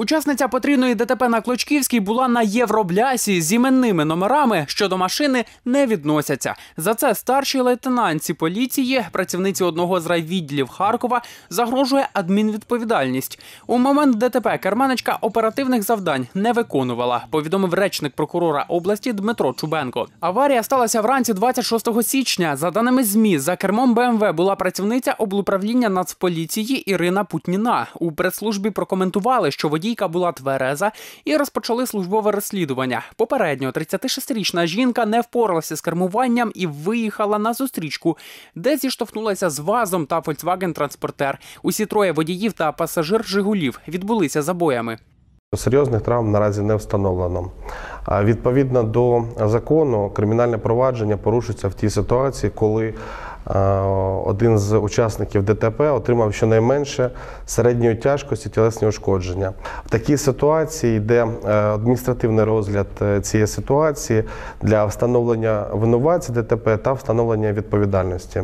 Учасниця потрійної ДТП на Клочківській була на Євроблясі з іменними номерами, що до машини не відносяться. За це старшій лейтенантці поліції, працівниці одного з райвідділів Харкова, загрожує адмінвідповідальність. У момент ДТП Керманичка оперативних завдань не виконувала. Повідомив речник прокурора області Дмитро Чубенко. Аварія сталася вранці 26 січня. За даними змі, за кермом БМВ була працівниця облуправління Нацполіції Ірина Путніна. У прес-службі прокоментували, що водій водійка була твереза і розпочали службове розслідування. Попередньо 36-річна жінка не впоралася з кермуванням і виїхала на зустрічку, де зіштовхнулася з вазом та Volkswagen Транспортер. Усі троє водіїв та пасажир Жигулів відбулися забоями. Серйозних травм наразі не встановлено. Відповідно до закону, кримінальне провадження порушується в тій ситуації, коли е, один з учасників ДТП отримав щонайменше середньої тяжкості тілесні ушкодження. В такій ситуації йде е, адміністративний розгляд е, цієї ситуації для встановлення винуватця ДТП та встановлення відповідальності.